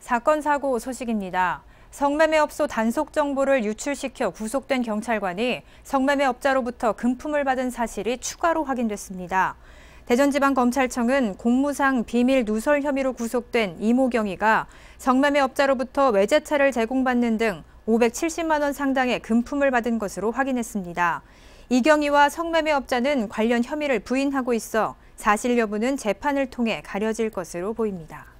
사건 사고 소식입니다. 성매매업소 단속 정보를 유출시켜 구속된 경찰관이 성매매업자로부터 금품을 받은 사실이 추가로 확인됐습니다. 대전지방검찰청은 공무상 비밀 누설 혐의로 구속된 이모경이가 성매매업자로부터 외제차를 제공받는 등 570만 원 상당의 금품을 받은 것으로 확인했습니다. 이경희와 성매매업자는 관련 혐의를 부인하고 있어 사실 여부는 재판을 통해 가려질 것으로 보입니다.